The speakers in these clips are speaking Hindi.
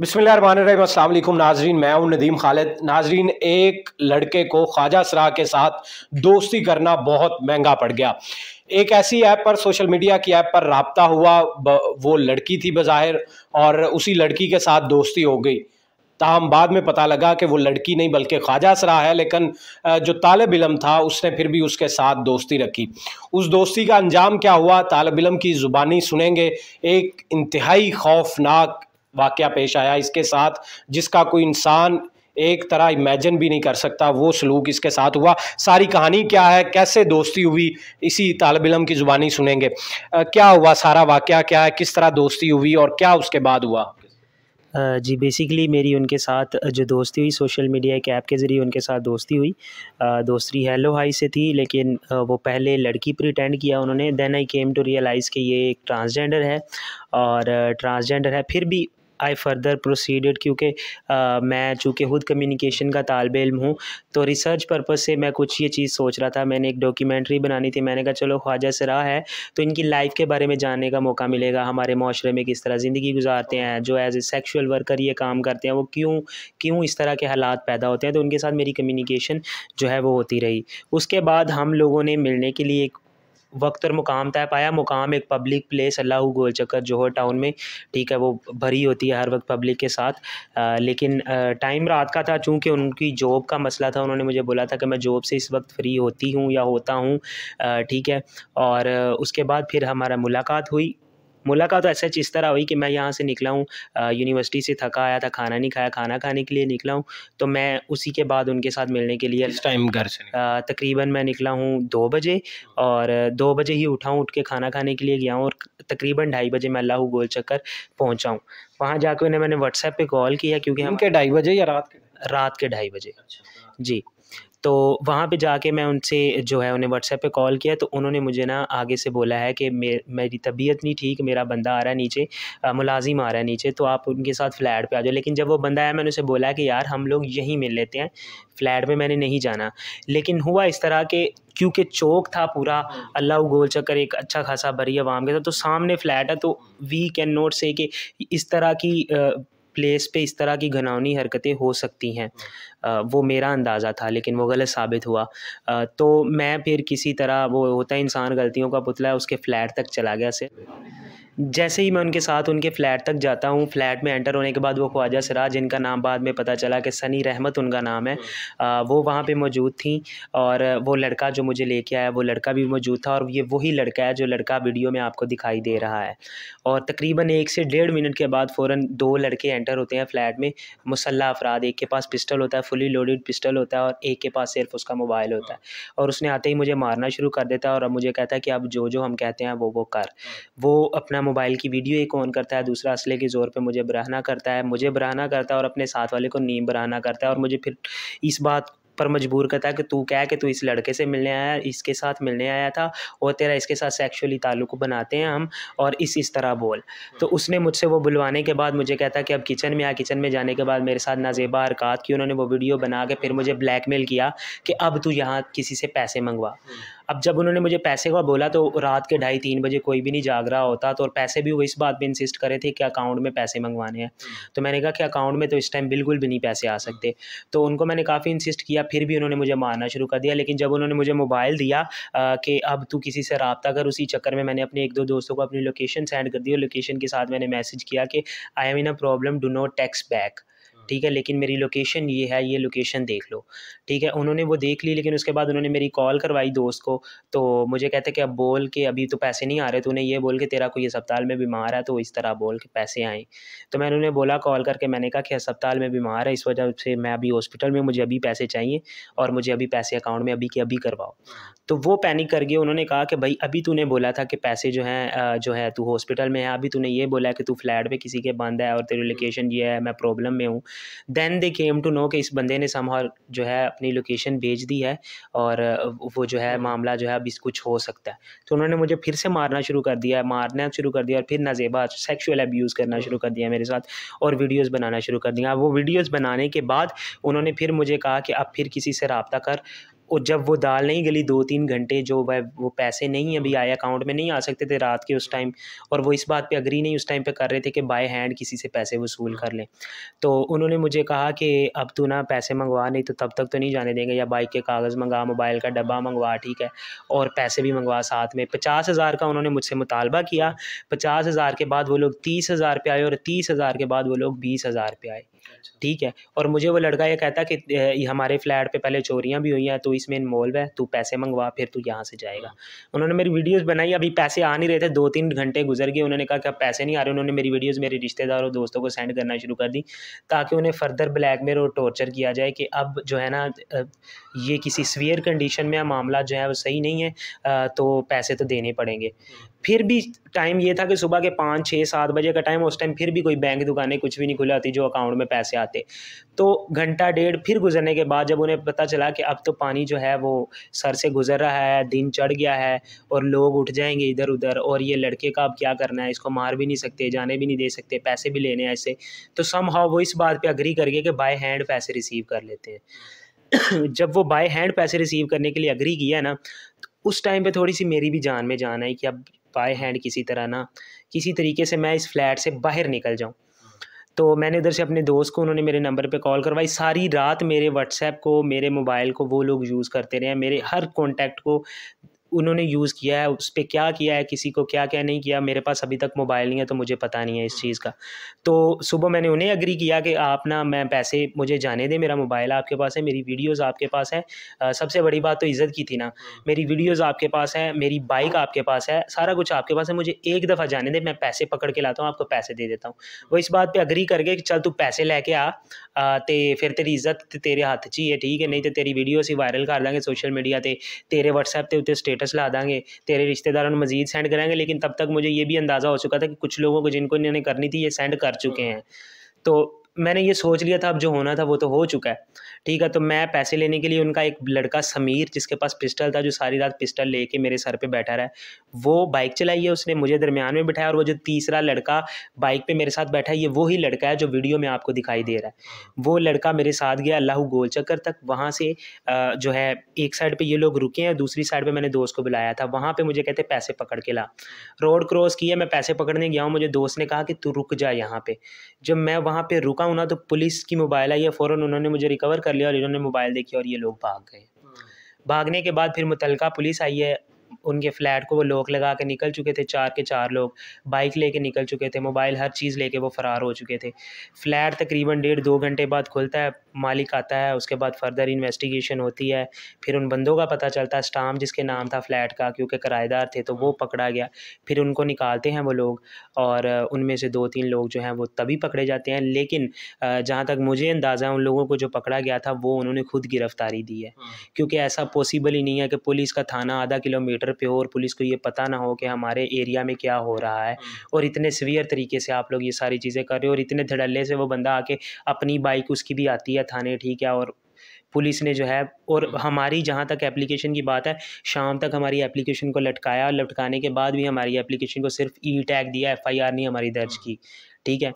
बिसमीम नाजरीन मैं हूं नदीम खालिद नाजरीन एक लड़के को ख्वाजा सरा के साथ दोस्ती करना बहुत महंगा पड़ गया एक ऐसी ऐप पर सोशल मीडिया की ऐप पर रबता हुआ वो लड़की थी बज़ाहिर और उसी लड़की के साथ दोस्ती हो गई ताहम बाद में पता लगा कि वो लड़की नहीं बल्कि ख्वाजा सरा है लेकिन जो तालब इलम था उसने फिर भी उसके साथ दोस्ती रखी उस दोस्ती का अंजाम क्या हुआ तालब इलम की ज़ुबानी सुनेंगे एक इंतहाई खौफनाक वाक्य पेश आया इसके साथ जिसका कोई इंसान एक तरह इमेजिन भी नहीं कर सकता वो सलूक इसके साथ हुआ सारी कहानी क्या है कैसे दोस्ती हुई इसी तालब इलम की ज़ुबानी सुनेंगे आ, क्या हुआ सारा वाक़ क्या है किस तरह दोस्ती हुई और क्या उसके बाद हुआ जी बेसिकली मेरी उनके साथ जो दोस्ती हुई सोशल मीडिया एक ऐप के ज़रिए उनके साथ दोस्ती हुई दोस्ती हेलो हाई से थी लेकिन वो पहले लड़की प्रिटेंड किया उन्होंने then I came to realise कि ये एक ट्रांसजेंडर है और ट्रांसजेंडर है फिर भी आई फ़र्दर प्रोसीडेड क्योंकि मैं चूँकि खुद कम्युनिकेशन का तालब इम हूँ तो रिसर्च पर्पज़ से मैं कुछ ये चीज़ सोच रहा था मैंने एक डॉक्यूमेंट्री बनानी थी मैंने कहा चलो ख्वाजा सरा है तो इनकी लाइफ के बारे में जानने का मौका मिलेगा हमारे माशरे में किस तरह ज़िंदगी गुजारते हैं जो एज़ ए सेक्शुअल वर्कर ये काम करते हैं वो क्यों क्यों इस तरह के हालात पैदा होते हैं तो उनके साथ मेरी कम्युनिकेशन जो है वो होती रही उसके बाद हम लोगों ने मिलने के लिए एक वक्त और मुकाम तय पाया मुकाम एक पब्लिक प्लेस अल्लाह गोल चक्कर जोहर टाउन में ठीक है वो भरी होती है हर वक्त पब्लिक के साथ आ, लेकिन टाइम रात का था चूँकि उनकी जॉब का मसला था उन्होंने मुझे बोला था कि मैं जॉब से इस वक्त फ़्री होती हूँ या होता हूँ ठीक है और उसके बाद फिर हमारा मुलाकात हुई मुलाकात तो ऐसा इस तरह हुई कि मैं यहाँ से निकला हूँ यूनिवर्सिटी से थका आया था खाना नहीं खाया खाना खाने के लिए निकला हूँ तो मैं उसी के बाद उनके साथ मिलने के लिए टाइम घर से तकरीबन मैं निकला हूँ दो बजे और दो बजे ही उठा हूँ उठ के खाना खाने के लिए गया हूँ और तकरीबन ढाई बजे मैं अल्लाह गोल चक्कर पहुँचा हूँ वहाँ जाकर उन्हें मैंने व्हाट्सएप पर कॉल किया क्योंकि हम के ढाई बजे या रात के रात के ढाई बजे अच्छा, जी तो वहाँ पे जाके मैं उनसे जो है उन्हें व्हाट्सएप पे कॉल किया तो उन्होंने मुझे ना आगे से बोला है कि मे मेरी तबीयत नहीं ठीक मेरा बंदा आ रहा है नीचे मुलाजिम आ रहा है नीचे तो आप उनके साथ फ्लैट पे आ जाओ लेकिन जब वो बंदा आया मैंने उसे बोला है कि यार हम लोग यहीं मिल लेते हैं फ्लैट में मैंने नहीं जाना लेकिन हुआ इस तरह के क्योंकि चौक था पूरा अल्लाह गोल चक्कर एक अच्छा खासा भरी वाम के था तो सामने फ्लैट है तो वी कैन नोट से कि इस तरह की प्लेस पे इस तरह की घनावनी हरकतें हो सकती हैं वो मेरा अंदाज़ा था लेकिन वो गलत साबित हुआ तो मैं फिर किसी तरह वो होता है इंसान गलतियों का पुतला है उसके फ्लैट तक चला गया से जैसे ही मैं उनके साथ उनके फ़्लैट तक जाता हूँ फ़्लैट में एंटर होने के बाद वो ख्वाजा सराज जिनका नाम बाद में पता चला कि सनी रहमत उनका नाम है हाँ। आ, वो वहाँ पे मौजूद थी और वो लड़का जो मुझे लेके आया वो लड़का भी मौजूद था और ये वही लड़का है जो लड़का वीडियो में आपको दिखाई दे रहा है और तकरीबन एक से डेढ़ मिनट के बाद फ़ौर दो लड़के एंटर होते हैं फ़्लैट में मुसल्ह अफराद एक के पास पिस्टल होता है फुली लोडेड पिस्टल होता है और एक के पास सिर्फ उसका मोबाइल होता है हाँ। और उसने आते ही मुझे मारना शुरू कर देता है और अब मुझे कहता है कि अब जो जो हम कहते हैं वो वो कर हाँ। वो अपना मोबाइल की वीडियो एक ऑन करता है दूसरा असले के ज़ोर पे मुझे बराहना करता है मुझे बराहना करता है और अपने साथ वाले को नीम बराहना करता है और मुझे फिर इस बात पर मजबूर करता है कि तू क्या कि तू इस लड़के से मिलने आया इसके साथ मिलने आया था और तेरा इसके साथ सेक्शुअली ताल्लुक बनाते हैं हम और इस इस तरह बोल तो उसने मुझसे वो बुलवाने के बाद मुझे कहता कि अब किचन में आ किचन में जाने के बाद मेरे साथ नाजेबा अरकात की उन्होंने वो वीडियो बना के फिर मुझे ब्लैकमेल किया कि अब तू यहाँ किसी से पैसे मंगवा अब जब उन्होंने मुझे पैसे का बोला तो रात के ढाई तीन बजे कोई भी नहीं जाग रहा होता तो और पैसे भी वो इस बात पर इंसिस्ट करे थे कि अकाउंट में पैसे मंगवाने हैं तो मैंने कहा कि अकाउंट में तो इस टाइम बिल्कुल भी नहीं पैसे आ सकते तो उनको मैंने काफ़ी इंसिस्ट किया फिर भी उन्होंने मुझे मारना शुरू कर दिया लेकिन जब उन्होंने मुझे मोबाइल दिया कि अब तू किसी से रबता कर उसी चक्कर में मैंने अपने एक दो दोस्तों को अपनी लोकेशन सेंड कर दी और लोकेशन के साथ मैंने मैसेज किया कि I am in a problem do no text back ठीक है लेकिन मेरी लोकेशन ये है ये लोकेशन देख लो ठीक है उन्होंने वो देख ली लेकिन उसके बाद उन्होंने मेरी कॉल करवाई दोस्त को तो मुझे कहते कि अब बोल के अभी तो पैसे नहीं आ रहे तो उन्हें ये बोल के तेरा कोई अस्पताल में बीमार है तो इस तरह बोल के पैसे आएँ तो मैंने उन्हें बोला कॉल करके मैंने कहा कि अस्पताल में बीमार है इस वजह से मैं अभी हॉस्पिटल में मुझे अभी पैसे चाहिए और मुझे अभी पैसे अकाउंट में अभी के अभी करवाओ तो वो पैनिक कर गए उन्होंने कहा कि भाई अभी तूने बोला था कि पैसे जो हैं जो है तू हॉस्पिटल में है अभी तूने ये बोला कि तू फ्लैट में किसी के बंद है और तेरी लोकेशन ये है मैं प्रॉब्लम में हूँ then they came to know कि इस बंदे ने समहार जो है अपनी लोकेशन भेज दी है और वो जो है मामला जो है अब इस कुछ हो सकता है तो उन्होंने मुझे फिर से मारना शुरू कर दिया मारना शुरू कर दिया और फिर नजेबा सेक्शुअल अब्यूज़ करना शुरू कर दिया मेरे साथ और वीडियोज़ बनाना शुरू कर दिया वो वीडियोज़ बनाने के बाद उन्होंने फिर मुझे कहा कि अब फिर किसी से रबता कर और जब वो दाल नहीं गली दो तीन घंटे जो वह वो पैसे नहीं अभी आए अकाउंट में नहीं आ सकते थे रात के उस टाइम और वो इस बात पे अग्री नहीं उस टाइम पे कर रहे थे कि बाय हैंड किसी से पैसे वसूल कर लें तो उन्होंने मुझे कहा कि अब तू ना पैसे मंगवा नहीं तो तब तक तो नहीं जाने देंगे या बाइक के कागज़ मंगा मोबाइल का डब्बा मंगवा ठीक है और पैसे भी मंगवा साथ में पचास हज़ार का उन्होंने मुझसे मुतालबा किया पचास हज़ार के बाद वो लोग तीस हज़ार पे आए और तीस हज़ार के बाद वो लोग बीस हज़ार पे आए ठीक है और मुझे वो लड़का ये कहता कि हमारे फ्लैट पे पहले चोरियाँ भी हुई हैं तो इसमें इन्वॉल्व है तू पैसे मंगवा फिर तू यहाँ से जाएगा उन्होंने मेरी वीडियोस बनाई अभी पैसे आ नहीं रहे थे दो तीन घंटे गुजर गए उन्होंने कहा कि अब पैसे नहीं आ रहे उन्होंने मेरी वीडियोज़ मेरे रिश्तेदार और दोस्तों को सेंड करना शुरू कर दी ताकि उन्हें फर्दर ब्लैकमेल और टॉर्चर किया जाए कि अब जो है ना ये किसी सीवियर कंडीशन में मामला जो है वो सही नहीं है तो पैसे तो देने पड़ेंगे फिर भी टाइम ये था कि सुबह के पाँच छः सात बजे का टाइम उस टाइम फिर भी कोई बैंक दुकानें कुछ भी नहीं खुला थी जो अकाउंट में पैसे आते तो घंटा डेढ़ फिर गुजरने के बाद जब उन्हें पता चला कि अब तो पानी जो है वो सर से गुजर रहा है दिन चढ़ गया है और लोग उठ जाएंगे इधर उधर और ये लड़के का अब क्या करना है इसको मार भी नहीं सकते जाने भी नहीं दे सकते पैसे भी लेने हैं ऐसे तो सम हाउ वो इस बात पर अग्री करके कि बाय हैंड पैसे रिसीव कर लेते हैं जब वो बाय हैंड पैसे रिसीव करने के लिए अग्री किया है ना तो उस टाइम पे थोड़ी सी मेरी भी जान में जान आई कि अब बाय हैंड किसी तरह ना किसी तरीके से मैं इस फ्लैट से बाहर निकल जाऊँ तो मैंने इधर से अपने दोस्त को उन्होंने मेरे नंबर पे कॉल करवाई सारी रात मेरे व्हाट्सएप को मेरे मोबाइल को वो लोग यूज़ करते रहे मेरे हर कॉन्टैक्ट को उन्होंने यूज़ किया है उस पर क्या किया है किसी को क्या क्या नहीं किया मेरे पास अभी तक मोबाइल नहीं है तो मुझे पता नहीं है इस हम्म। चीज़ का तो सुबह मैंने उन्हें अग्री किया कि आप ना मैं पैसे मुझे जाने दें मेरा मोबाइल आपके पास है मेरी वीडियोज़ आपके पास है सबसे बड़ी बात तो इज़्ज़त की थी ना हम्म। मेरी वीडियोज़ आपके पास है मेरी बाइक आपके पास है सारा कुछ आपके पास है मुझे एक दफ़ा जाने दें मैं पैसे पकड़ के लाता हूँ आपको पैसे दे देता हूँ वो इस बात पर अग्री करके चल तू पैसे लेके आ तो फिर तेरी इज्जत तेरे हाथ च ही है ठीक है नहीं तो तेरी वीडियो असी वायरल कर देंगे सोशल मीडिया से तेरे व्हाट्सएप के उत्ते स्टेट स्टेटस ला देंगे तेरे रिश्तेदारों ने मजीद सेंड करेंगे लेकिन तब तक मुझे ये भी अंदाज़ा हो चुका था कि कुछ लोगों को जिनको इन्होंने करनी थी ये सेंड कर चुके हैं तो मैंने ये सोच लिया था अब जो होना था वो तो हो चुका है ठीक है तो मैं पैसे लेने के लिए उनका एक लड़का समीर जिसके पास पिस्टल था जो सारी रात पिस्टल लेके मेरे सर पे बैठा रहा वो बाइक चलाई है उसने मुझे दरमियान में बिठाया और वो जो तीसरा लड़का बाइक पे मेरे साथ बैठा है ये वो ही लड़का है जो वीडियो में आपको दिखाई दे रहा है वो लड़का मेरे साथ गया अल्लाह गोल चक्कर तक वहाँ से जो है एक साइड पे ये लोग रुके हैं दूसरी साइड पे मैंने दोस्त को बुलाया था वहाँ पर मुझे कहते पैसे पकड़ के ला रोड क्रॉस किया मैं पैसे पकड़ने गया हूँ मुझे दोस्त ने कहा कि तू रुक जा यहाँ पर जब मैं वहाँ पर रुका हूँ ना तो पुलिस की मोबाइल आई है फ़ौर उन्होंने मुझे रिकवर कर लिया और इन्होंने मोबाइल देखी और ये लोग भाग गए हम्म। भागने के बाद फिर मुतलका पुलिस आई है उनके फ्लैट को वो लोक लगा के निकल चुके थे चार के चार लोग बाइक लेके निकल चुके थे मोबाइल हर चीज़ लेके वो फ़रार हो चुके थे फ्लैट तकरीबन डेढ़ दो घंटे बाद खुलता है मालिक आता है उसके बाद फर्दर इन्वेस्टिगेशन होती है फिर उन बंदों का पता चलता है स्टाम जिसके नाम था फ्लैट का क्योंकि किराएदार थे तो वो पकड़ा गया फिर उनको निकालते हैं वो लोग और उनमें से दो तीन लोग जो हैं वो तभी पकड़े जाते हैं लेकिन जहाँ तक मुझे अंदाज़ा है उन लोगों को जो पकड़ा गया था वो उन्होंने खुद गिरफ़्तारी दी है हाँ। क्योंकि ऐसा पॉसिबल ही नहीं है कि पुलिस का थाना आधा किलोमीटर पर हो और पुलिस को ये पता ना हो कि हमारे एरिया में क्या हो रहा है हाँ। और इतने सीवियर तरीके से आप लोग ये सारी चीज़ें कर रहे हो और इतने धड़ल्ले से वो बंदा आके अपनी बाइक उसकी भी आती है दिया थाने ठीक है और पुलिस ने जो है और हम्म। हमारी जहाँ तक एप्लीकेशन की बात है शाम तक हमारी एप्लीकेशन को लटकाया लटकाने के बाद भी हमारी एप्लीकेशन को सिर्फ ई टैग दिया एफ नहीं हमारी दर्ज हम्म। की ठीक है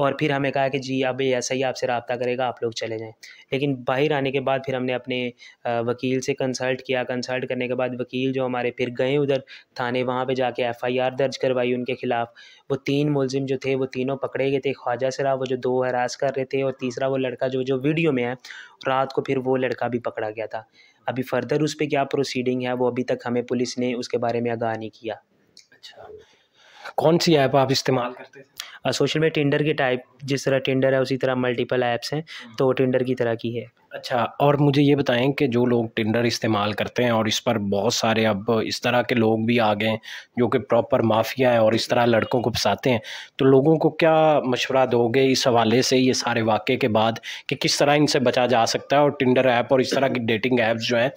और फिर हमें कहा कि जी अब ऐसा ही आपसे रबता करेगा आप लोग चले जाएँ लेकिन बाहर आने के बाद फिर हमने अपने वकील से कंसल्ट किया कंसल्ट करने के बाद वकील जो हमारे फिर गए उधर थाने वहाँ पर जाके एफ़ आई आर दर्ज करवाई उनके ख़िलाफ़ वो तीन मुलजिम जो थे वो तीनों पकड़े गए थे ख्वाजा सरा वो जो दो हरास कर रहे थे और तीसरा वो लड़का जो जो वीडियो में है रात को फिर वो लड़का भी पकड़ा गया था अभी फ़र्दर उस पर क्या प्रोसीडिंग है वो अभी तक हमें पुलिस ने उसके बारे में आगाह नहीं किया अच्छा कौन सी ऐप आप इस्तेमाल करते हैं सोशल मीडिया टेंडर की टाइप जिस तरह टेंडर है उसी तरह मल्टीपल ऐप्स हैं हम्म। तो टेंडर की तरह की है अच्छा और मुझे ये बताएं कि जो लोग टेंडर इस्तेमाल करते हैं और इस पर बहुत सारे अब इस तरह के लोग भी आ गए हैं जो कि प्रॉपर माफिया है और इस तरह लड़कों को फंसाते हैं तो लोगों को क्या मशवरा दोगे इस हवाले से ये सारे वाक़े के बाद कि किस तरह इनसे बचा जा सकता है और टेंडर ऐप और इस तरह की डेटिंग ऐप्स जो हैं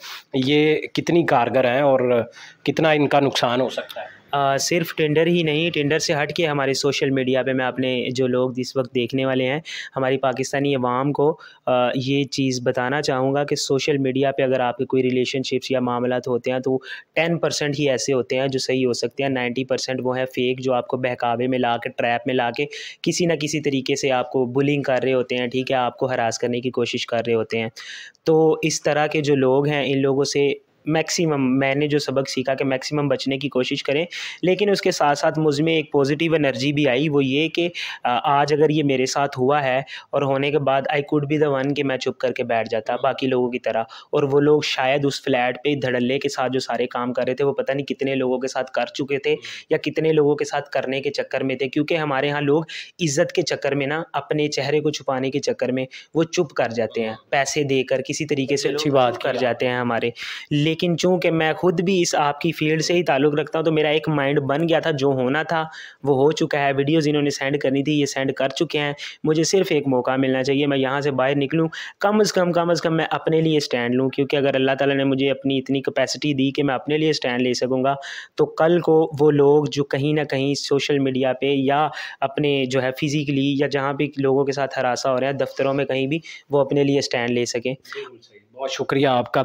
ये कितनी कारगर हैं और कितना इनका नुकसान हो सकता है सिर्फ टेंडर ही नहीं टेंडर से हट के हमारे सोशल मीडिया पे मैं अपने जो लोग इस वक्त देखने वाले हैं हमारी पाकिस्तानी अवाम को आ, ये चीज़ बताना चाहूँगा कि सोशल मीडिया पे अगर आपके कोई रिलेशनशिप्स या मामला होते हैं तो टेन परसेंट ही ऐसे होते हैं जो सही हो सकते हैं नाइन्टी परसेंट वो हैं फेक जो आपको बहकावे में ला के ट्रैप में ला के किसी ना किसी तरीके से आपको बुलिंग कर रहे होते हैं ठीक है आपको हरास करने की कोशिश कर रहे होते हैं तो इस तरह के जो लोग हैं इन लोगों से मैक्सिमम मैंने जो सबक सीखा कि मैक्सिमम बचने की कोशिश करें लेकिन उसके साथ साथ मुझ में एक पॉजिटिव एनर्जी भी आई वो ये कि आज अगर ये मेरे साथ हुआ है और होने के बाद I could be the one कि मैं चुप करके बैठ जाता बाकी लोगों की तरह और वो लोग शायद उस फ्लैट पे धड़ल्ले के साथ जो सारे काम कर रहे थे वो पता नहीं कितने लोगों के साथ कर चुके थे या कितने लोगों के साथ करने के चक्कर में थे क्योंकि हमारे यहाँ लोग इज़्ज़त के चक्कर में ना अपने चेहरे को छुपाने के चक्कर में वो चुप कर जाते हैं पैसे देकर किसी तरीके से अच्छी बात कर जाते हैं हमारे लेकिन चूँकि मैं खुद भी इस आपकी फील्ड से ही ताल्लुक़ रखता हूँ तो मेरा एक माइंड बन गया था जो होना था वो हो चुका है वीडियोज़ इन्होंने सेंड करनी थी ये सेंड कर चुके हैं मुझे सिर्फ़ एक मौका मिलना चाहिए मैं यहाँ से बाहर निकलूँ कम अज़ कम कम अज़ कम मैं अपने लिए स्टैंड लूँ क्योंकि अगर अल्लाह ताली ने मुझे अपनी इतनी कैपेसिटी दी कि मैं अपने लिए स्टैंड ले सकूँगा तो कल को वो लोग जो कहीं ना कहीं सोशल मीडिया पर या अपने जो है फ़िज़िकली या जहाँ भी लोगों के साथ हरासा हो रहा है दफ्तरों में कहीं भी वो अपने लिए स्टैंड ले सकें बहुत शुक्रिया आपका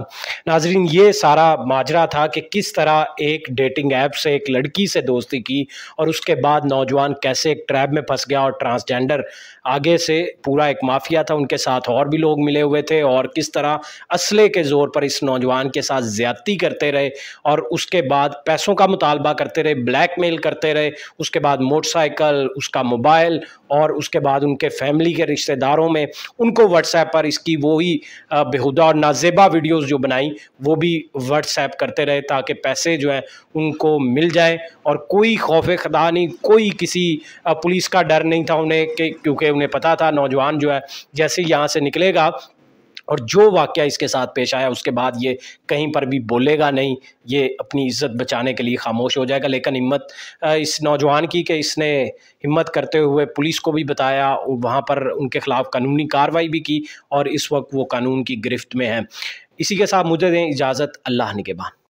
नाजरीन ये सारा माजरा था कि किस तरह एक डेटिंग ऐप से एक लड़की से दोस्ती की और उसके बाद नौजवान कैसे एक ट्रैप में फंस गया और ट्रांसजेंडर आगे से पूरा एक माफिया था उनके साथ और भी लोग मिले हुए थे और किस तरह असले के ज़ोर पर इस नौजवान के साथ ज़्यादती करते रहे और उसके बाद पैसों का मुतालबा करते रहे ब्लैक मेल करते रहे उसके बाद मोटरसाइकिल उसका मोबाइल और उसके बाद उनके फैमिली के रिश्तेदारों में उनको व्हाट्सएप पर इसकी वही बेहुदा और नाजेबा वीडियोस जो बनाई वो भी व्हाट्सएप करते रहे ताकि पैसे जो हैं उनको मिल जाए और कोई खौफ खदा नहीं कोई किसी पुलिस का डर नहीं था उन्हें क्योंकि उन्हें पता था नौजवान जो है जैसे यहाँ से निकलेगा और जो वाक्य इसके साथ पेश आया उसके बाद ये कहीं पर भी बोलेगा नहीं ये अपनी इज्जत बचाने के लिए खामोश हो जाएगा लेकिन हिम्मत इस नौजवान की कि इसने हिम्मत करते हुए पुलिस को भी बताया वहाँ पर उनके ख़िलाफ़ कानूनी कार्रवाई भी की और इस वक्त वो कानून की गिरफ्त में है इसी के साथ मुझे दें इजाज़त अल्लाह निगेबान